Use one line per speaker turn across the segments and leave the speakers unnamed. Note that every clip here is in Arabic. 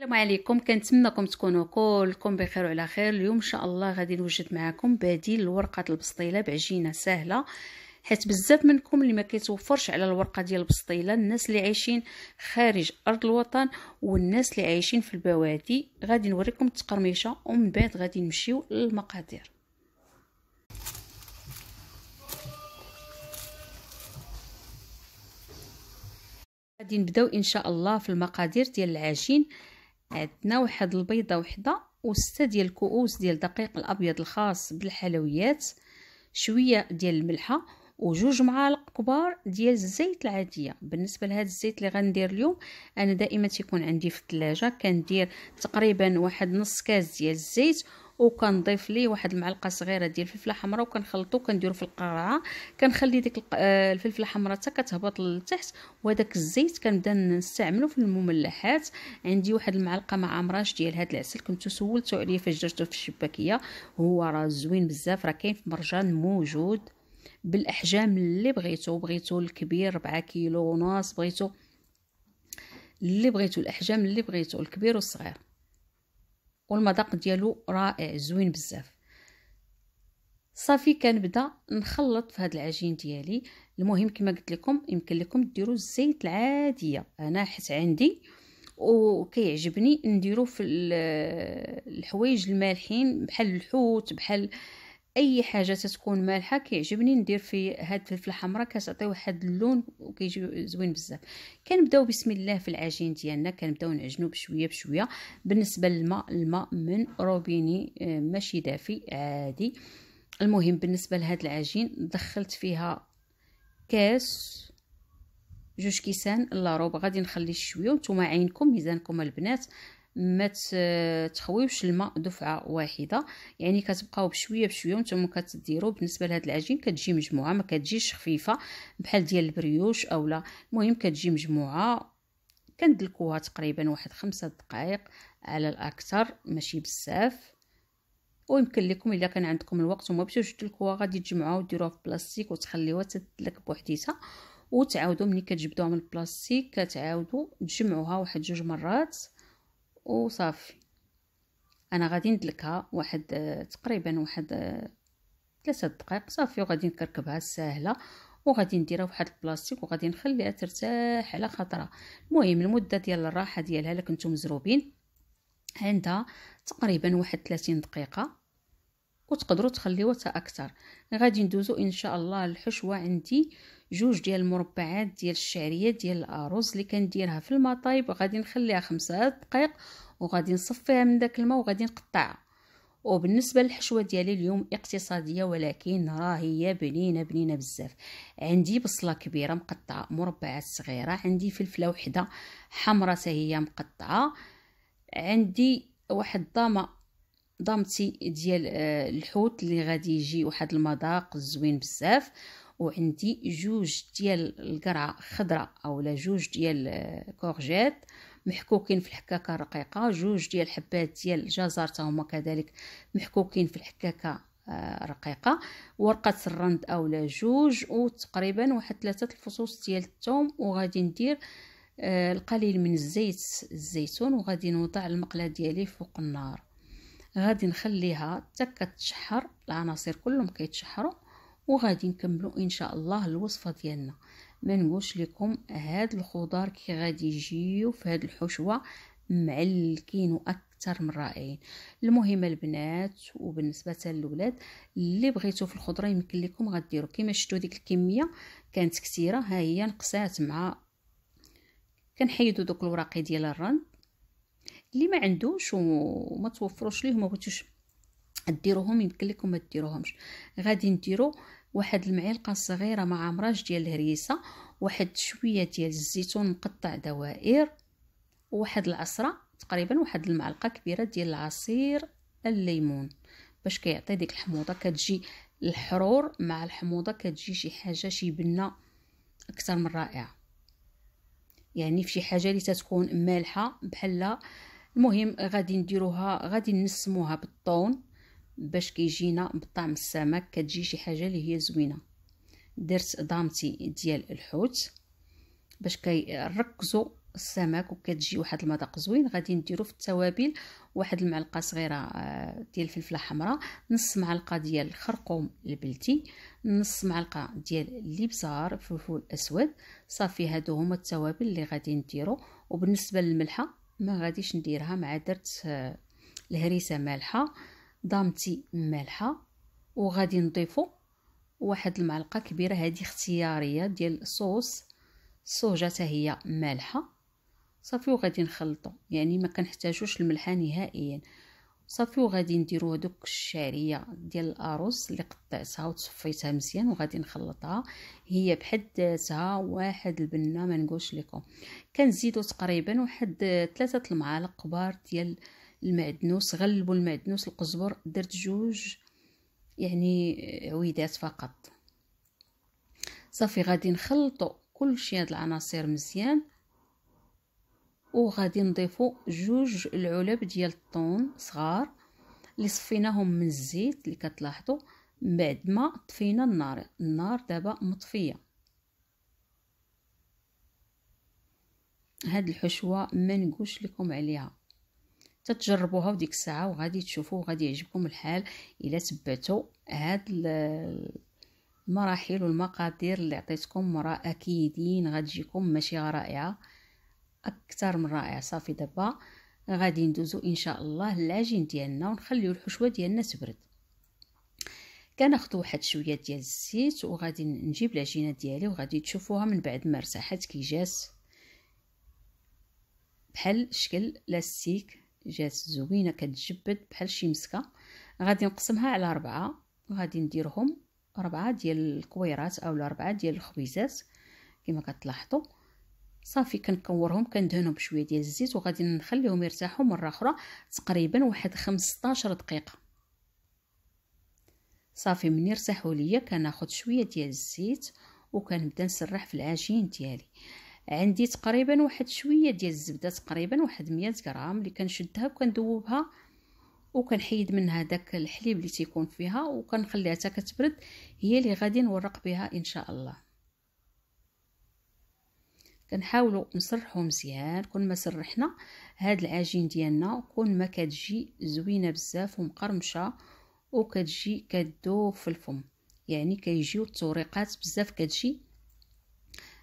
السلام عليكم كنتمنىكم تكونوا كلكم بخير وعلى خير اليوم ان شاء الله غادي نوجد معكم بديل لورقه البسطيله بعجينه سهله حيت بزاف منكم اللي ما كيتوفرش على الورقه ديال البسطيله الناس اللي عايشين خارج ارض الوطن والناس اللي عايشين في البوادي غادي نوريكم التقرميشه ومن بعد غادي نمشيو للمقادير غادي نبداو ان شاء الله في المقادير ديال العجين عندنا واحد البيضه وحده و ديال الكؤوس ديال الدقيق الابيض الخاص بالحلويات شويه ديال الملحه وجوج معالق كبار ديال الزيت العاديه بالنسبه لهذا الزيت اللي غندير اليوم انا دائما تيكون عندي في الثلاجه كندير تقريبا واحد نص كاس ديال الزيت وكنضيف ليه واحد المعلقه صغيره ديال الفلفله حمراء وكنخلطو كنديرو في القرعه كنخلي ديك آه، الفلفله حمراء حتى كتهبط لتحت وهداك الزيت كنبدا نستعملو في المملحات عندي واحد المعلقه مع عمراش ديال هاد العسل كنتو سولتو عليا فاش درتو في الشباكيه هو راه زوين بزاف راه كاين في مرجان موجود بالاحجام اللي بغيتو بغيتو الكبير 4 كيلو ونص بغيتو اللي بغيتو الاحجام اللي بغيتو الكبير والصغير والمذاق ديالو رائع زوين بزاف صافي كنبدا نخلط في هاد العجين ديالي المهم كما قلت لكم يمكن لكم ديروا الزيت العاديه انا حيت عندي وكيعجبني نديرو في الحوايج المالحين بحال الحوت بحال اي حاجه تتكون مالحه كيعجبني ندير في هاد الفلفله الحمراء كتعطي واحد اللون وكيجي زوين بزاف كنبداو بسم الله في العجين ديالنا كنبداو نعجنو بشويه بشويه بالنسبه للماء الماء من روبيني آه، ماشي دافي عادي المهم بالنسبه لهاد العجين دخلت فيها كاس جوج كيسان لا روب غادي نخلي شويه وانتم عينكم ميزانكم البنات ما تخويوش الماء دفعه واحده يعني كتبقاو بشويه بشويه وانتم كتديروا بالنسبه لهاد العجين كتجي مجموعه ما كتجيش خفيفه بحال ديال البريوش اولا المهم كتجي مجموعه كندلكوها تقريبا واحد خمسة دقائق على الاكثر ماشي بزاف ويمكن لكم الا كان عندكم الوقت وما بغيتوش تدلكوها غادي تجمعوها وديروها في بلاستيك وتخليوها تدلك بوحديتها وتعاودوا ملي كتجبدوها من البلاستيك كتعاودوا تجمعوها واحد جوج مرات وصافي انا غادي ندلكها واحد آه، تقريبا واحد آه، ثلاثة دقائق صافي وغادي نكركبها ساهله وغادي نديرها فواحد البلاستيك وغادي نخليها ترتاح على خاطرها المهم المده ديال الراحه ديالها الا كنتو مزروبين عندها تقريبا واحد 30 دقيقه وتقدروا تخليوها حتى اكثر غادي ندوزو ان شاء الله الحشوه عندي جوج ديال المربعات ديال الشعريه ديال الارز اللي كنديرها في المطايب وغادي نخليها خمسة دقائق وغادي نصفيها من داك الماء وغادي نقطعها وبالنسبه للحشوه ديالي اليوم اقتصاديه ولكن راهي بنينه بنينه بزاف عندي بصله كبيره مقطعه مربعات صغيره عندي فلفله وحده حمراء هي مقطعه عندي واحد الضامه ضامتي ديال آه، الحوت اللي غادي يجي واحد المذاق زوين بزاف وعندي جوج ديال القرعه خضراء اولا جوج ديال آه، كورجيت محكوكين في الحكاكه الرقيقه جوج ديال حبات ديال الجزر هما كذلك محكوكين في الحكاكه آه، رقيقه ورقه الرند اولا جوج وتقريبا واحد ثلاثه الفصوص ديال الثوم وغادي ندير آه، القليل من الزيت الزيتون وغادي نوضع المقله ديالي فوق النار غادي نخليها حتى كتشحر العناصر كلهم كيتشحروا وغادي نكملو ان شاء الله الوصفه ديالنا ما نقولش لكم هاد الخضار كي غادي يجيو في هاد الحشوه معلكين واكثر من رائعين المهم البنات وبالنسبه للولاد اللي بغيتو في الخضره يمكن لكم غديروا كما شفتوا ديك الكميه كانت كثيره ها هي نقصات مع كنحيدوا دوك الوراقي ديال الرند اللي ما عندوش وما توفروش ليه ما بغيتوش ديروهم يمكن لكم ما ديروهمش غادي نديرو واحد المعلقه صغيره مع عمراج ديال الهريسه واحد شويه ديال الزيتون مقطع دوائر وواحد العصره تقريبا واحد المعلقه كبيره ديال العصير الليمون باش كيعطي ديك الحموضه كتجي الحرور مع الحموضه كتجي شي حاجه شي بنه اكثر من رائعه يعني فشي حاجه اللي تتكون مالحه بحال المهم غادي نديروها غادي نسموها بالطون باش كيجينا بطعم السمك كتجي شي حاجه اللي هي زوينه درت ضامتي ديال الحوت باش كيركزوا السمك وكتجي واحد المذاق زوين غادي نديرو في التوابل واحد المعلقه صغيره آه، ديال الفلفله حمراء نص معلقه ديال الخرقوم البلدي نص معلقه ديال الابزار فلفل اسود صافي هادو هما التوابل اللي غادي نديرو وبالنسبه للملحه ما غاديش نديرها مع درت آه، الهريسه مالحه ضامتي مالحه وغادي نضيفو واحد المعلقه كبيره هذه اختياريه ديال الصوص الصوجه حتى هي مالحه صافي وغادي نخلطو يعني ما كنحتاجوش الملحه نهائيا صافي وغادي نديرو هذوك الشعريه ديال الارز اللي قطعتها وتصفيتها مزيان وغادي نخلطها هي بحد ذاتها واحد البنه ما نقولش لكم كنزيدو تقريبا واحد ثلاثه المعالق كبار ديال المعدنوس غلبوا المعدنوس القزبر درت جوج يعني عويدات فقط صافي غادي نخلطوا كلشي هاد العناصر مزيان وغادي نضيفوا جوج العلب ديال الطون صغار اللي صفيناهم من الزيت اللي كتلاحظوا من بعد ما طفينا النار النار دابا مطفيه هاد الحشوه ما نقولش لكم عليها تتجربوها وديك الساعه وغادي تشوفوا وغادي يعجبكم الحال الا تبعتوا هاد المراحل والمقادير اللي عطيتكم راه اكيدين غتجيكم ماشي رائعه اكثر من رائعه صافي دابا غادي ندوزو ان شاء الله العجين ديالنا ونخليو الحشوه ديالنا تبرد كناخذ واحد شويه ديال الزيت وغادي نجيب العجينه ديالي وغادي تشوفوها من بعد ما ارتاحت كي جات بحال شكل لاستيك جات زوينه كتجبد بحال شي مسكه غادي نقسمها على ربعة وغادي نديرهم ربعة ديال الكويرات اولا ربعة ديال الخبيزات كما كتلاحظوا صافي كنكورهم كندهنهم بشويه ديال الزيت وغادي نخليهم يرتاحوا مره اخرى تقريبا واحد 15 دقيقه صافي من يرتاحوا ليا كناخذ شويه ديال الزيت وكنبدا نسرح في العجين ديالي عندي تقريبا واحد شويه ديال الزبده تقريبا واحد 100 غرام اللي كنشدها وكندوبها وكنحيد منها داك الحليب اللي تيكون فيها وكنخليها حتى كتبرد هي اللي غادي نورق بها ان شاء الله كنحاولوا نسرحوا مزيان كون ما سرحنا هاد العجين ديالنا كون ما كتجي زوينه بزاف ومقرمشه وكتجي كدوب في الفم يعني كيجيو التوريقات بزاف كتجي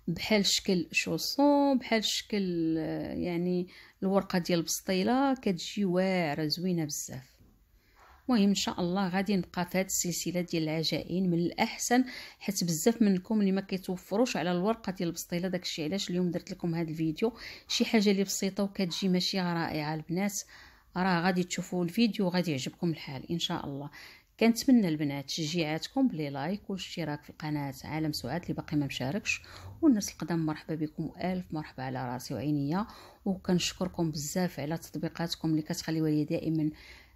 بحال شكل شوسون بحال شكل آه، يعني الورقه ديال البسطيله كتجي واعره زوينه بزاف مهم ان شاء الله غادي نبقى في هذه السلسله ديال العجائن من الاحسن حيت بزاف منكم اللي ما كيتوفروش على الورقه ديال البسطيله داكشي علاش اليوم درت لكم هذا الفيديو شي حاجه اللي بسيطه وكتجي ماشي رائعه البنات راه غادي تشوفوا الفيديو غادي يعجبكم الحال ان شاء الله كنتمنى البنات تشجيعاتكم بلي لايك واشتراك في القناه عالم سعاد اللي باقي ما مشاركش والناس القدام مرحبا بكم الف مرحبا على راسي وعينيا وكنشكركم بزاف على تطبيقاتكم اللي كتخليوها لي دائما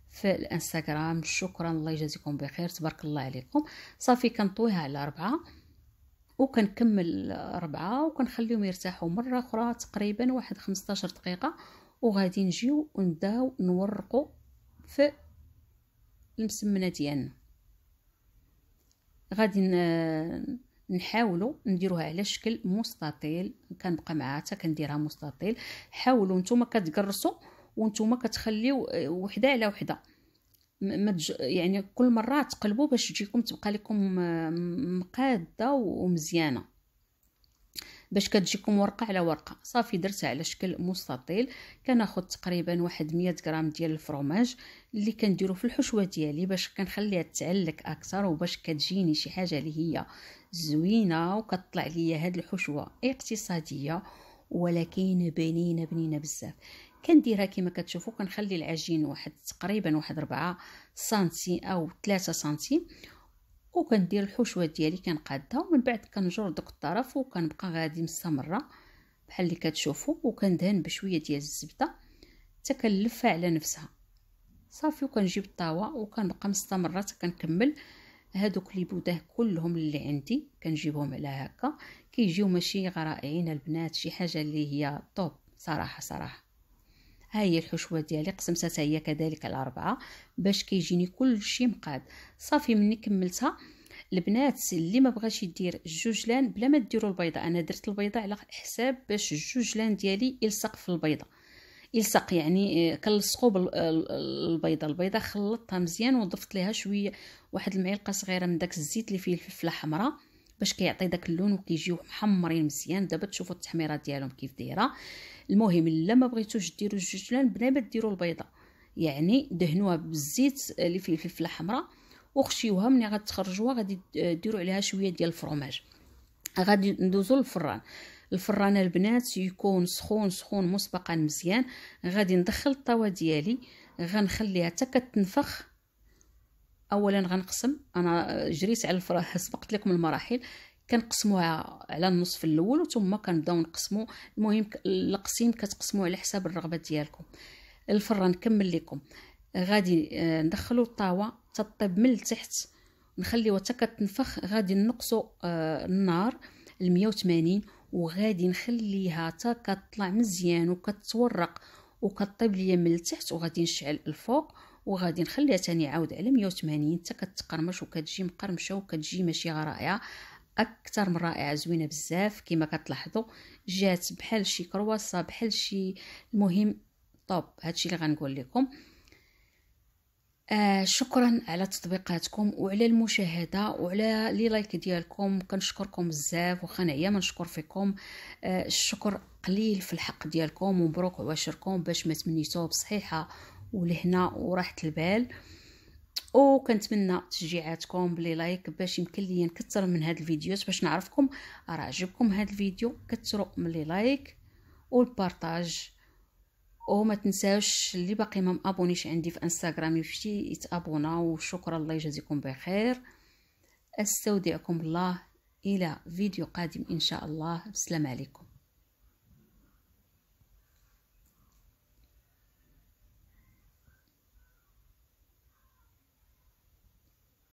في الانستغرام شكرا الله يجازيكم بخير تبارك الله عليكم صافي كنطويها على ربعه وكنكمل ربعه وكنخليهم يرتاحوا مره اخرى تقريبا واحد 15 دقيقه وغادي نجيو ونبداو نورقوا في المسمنه ديالنا غادي نحاولوا نديروها على شكل مستطيل كنبقى معها حتى كنديرها مستطيل حاولوا نتوما كتقرصوا وانتوما كتخليو وحده على وحده متج... يعني كل مره تقلبوا باش تجيكم تبقى لكم مقاده ومزيانه باش كتجيكم ورقه على ورقه صافي درتها على شكل مستطيل كناخذ تقريبا واحد 100 غرام ديال الفرماج اللي كنديرو في الحشوه ديالي باش كنخليها تعلق اكثر وباش كتجيني شي حاجه اللي هي زوينه وكطلع ليا هاد الحشوه اقتصاديه ولكن بنينه بنينه بزاف كنديرها كما كتشوفوا كنخلي العجين واحد تقريبا واحد 4 سنتي او 3 سنتي وكندير الحشوه ديالي كنقادها ومن بعد كنجر دوك الطرف وكنبقى غادي مستمره بحال اللي كتشوفوا وكندهن بشويه ديال الزبده حتى كنلفها على نفسها صافي وكنجيب الطاوه وكنبقى مستمره حتى كنكمل هادوك لي بوداه كلهم اللي عندي كنجيبهم على هكا كيجيو ماشي غرائعين البنات شي حاجه اللي هي طوب صراحه صراحه ها هي الحشوه ديالي قسمتها هي كذلك على أربعة باش كيجيني كلشي مقاد صافي ملي كملتها البنات اللي ما بغاش يدير الجوجلان بلا ما ديروا البيضه انا درت البيضه على حساب باش الجوجلان ديالي يلصق في البيضه يلصق يعني آه، كنلصقوا بالبيضه البيضه خلطتها مزيان وضفت لها شويه واحد المعلقه صغيره من داك الزيت اللي فيه الفلفله حمراء باش كيعطي داك اللون وكيجيو محمرين مزيان دابا تشوفوا التحميره ديالهم كيف دايره المهم الا ما بغيتوش ديروا بلا بنابا ديروا البيضه يعني دهنوها بالزيت اللي فيه الفلفله الحمراء وخشيوها ملي غتخرجوها غادي ديروا عليها شويه ديال الفرماج غادي ندوزو للفران الفران البنات يكون سخون سخون مسبقا مزيان غادي ندخل الطاوه ديالي غنخليها حتى كتنفخ اولا غنقسم انا آه، جريت على الفراح سبقت لكم المراحل كنقسموها على النصف الاول ثم كنبداو نقسمو المهم القسيم كتقسموه على حساب الرغبه ديالكم الفره نكمل لكم غادي آه، ندخلو الطاوه تطيب من التحت نخليوها حتى كتنفخ غادي نقصو آه، النار ل 180 وغادي نخليها حتى كطلع مزيان وكتورق وكطيب ليا من التحت وغادي نشعل الفوق وغادي نخليها تاني عاود على 180 حتى كتقرمش وكتجي مقرمشه وكتجي ماشي رائعه اكثر من رائعه زوينه بزاف كما كتلاحظوا جات بحال شي كرواسه بحال شي المهم طوب هادشي اللي غنقول لكم آه شكرا على تطبيقاتكم وعلى المشاهده وعلى لي لايك ديالكم كنشكركم بزاف واخا نعيا ما نشكر فيكم آه الشكر قليل في الحق ديالكم ومبروك عواشركم باش ما تمنيتوه بصحيحه ولهنا وراحت البال وكنتمنى تشجيعاتكم بلي لايك باش يمكن لي نكثر من هاد الفيديوهات باش نعرفكم راه عجبكم هاد الفيديو كثروا من لي لايك والبارطاج وما تنساوش اللي باقي ما مابونيش عندي في انستغرام يمشي يتابونا وشكرا الله يجازيكم بخير استودعكم الله الى فيديو قادم ان شاء الله السلام عليكم